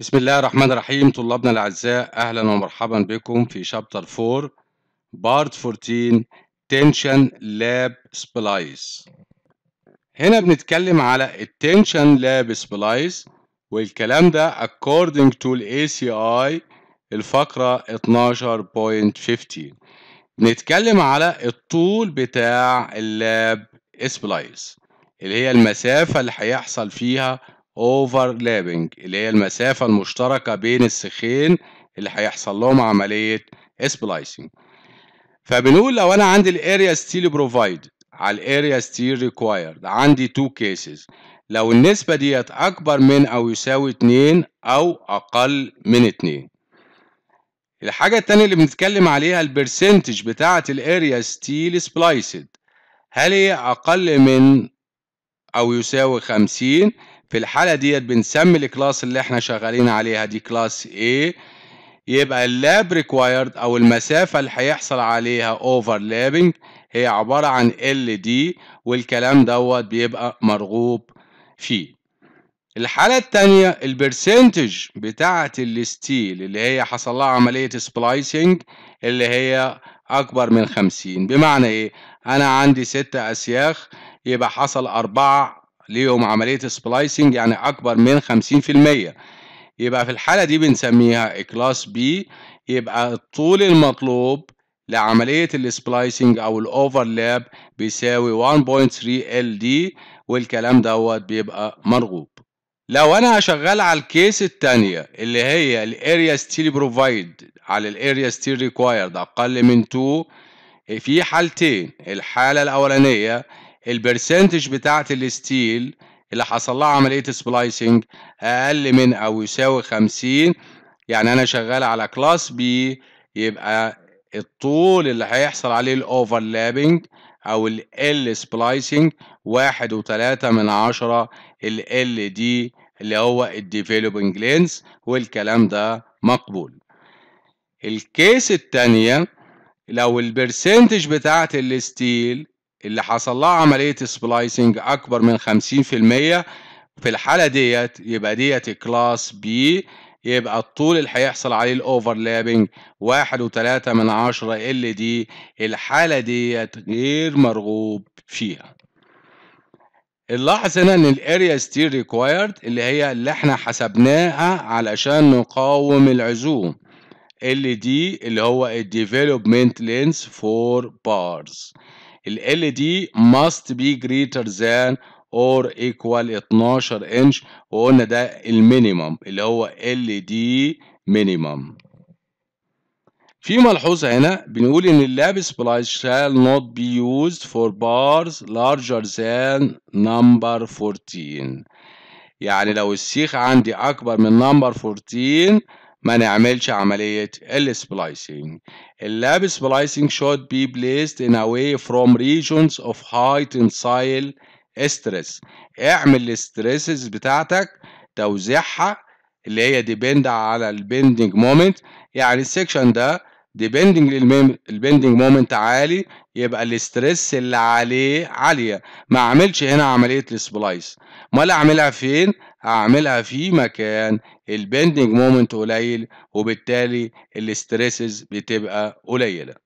بسم الله الرحمن الرحيم طلابنا الأعزاء أهلا ومرحبا بكم في شابتر 4 بارت 14 تنشن لاب سبلايز هنا بنتكلم على التنشن لاب سبلايز والكلام ده according to ال ACI الفقرة 12.15 بنتكلم على الطول بتاع اللاب سبلايز اللي هي المسافة اللي هيحصل فيها overlapping اللي هي المسافة المشتركة بين السخين اللي هيحصل لهم عملية splicing فبنقول لو أنا عندي الاريا ستيل بروفايد على الاريا ستيل ريكوايرد عندي تو كيسز لو النسبة ديت أكبر من أو يساوي اتنين أو أقل من اتنين الحاجة التانية اللي بنتكلم عليها البرسنتج بتاعة الاريا ستيل سبلايسد هل هي أقل من أو يساوي خمسين في الحالة ديت بنسمي الكلاس اللي احنا شغالين عليها دي كلاس A يبقى اللاب ريكوايرد او المسافة اللي هيحصل عليها overlapping هي عبارة عن ال دي والكلام دوت بيبقى مرغوب فيه الحالة التانية البرسنتج بتاعة الستيل اللي هي حصل لها عملية سبلايسنج اللي هي أكبر من خمسين بمعنى إيه؟ أنا عندي ستة أسياخ يبقى حصل أربعة ليهم عملية سبلايسنج يعني أكبر من 50% يبقى في الحالة دي بنسميها كلاس بي يبقى الطول المطلوب لعملية السبلايسنج أو الأوفرلاب بيساوي 1.3 LD والكلام دوت بيبقى مرغوب لو أنا هشغل على الكيس التانية اللي هي الاريا ستيل بروفايد على الاريا ستيل ريكوايرد أقل من 2 في حالتين الحالة الأولانية البرسنتج بتاعت الستيل اللي حصل لها عملية سبلايسنج أقل من أو يساوي 50 يعني أنا شغال على كلاس بي يبقى الطول اللي هيحصل عليه الأوفرلابنج أو ال سبلايسنج واحد وتلاتة من عشرة ال دي اللي هو الديفلوبنج لينز والكلام ده مقبول. الكيس التانية لو البرسنتج بتاعت الستيل اللي حصل لها عملية سبلايسنج أكبر من 50% في الحالة ديت يبقى ديت كلاس بي يبقى الطول اللي هيحصل عليه الاوفرلابنج واحد وتلاتة من عشرة ال دي الحالة ديت غير مرغوب فيها نلاحظ هنا ان الاريا ستيل ريكوايرد اللي هي اللي احنا حسبناها علشان نقاوم العزوم ال دي اللي هو الديفلوبمنت لينس فور بارز ال LED must be greater than or equal 12 inch وقلنا ده المينيمم اللي هو LED minimum في ملحوظة هنا بنقول إن اللاب سبلايز shall not be used for bars larger than number 14 يعني لو السيخ عندي أكبر من number 14 ما نعملش عملية السبلايسينج اللابس splicing should be placed in away from regions of high tensile stress اعمل الستريسز بتاعتك توزيعها اللي هي ديبند على البندنج مومنت يعني السكشن ده ديبندنج البندنج مومنت عالي يبقى الاسترس اللي عليه عاليه ما اعملش هنا عمليه السبلايس امال اعملها فين هعملها في مكان البندنج مومنت قليل وبالتالي الاستريسز بتبقى قليله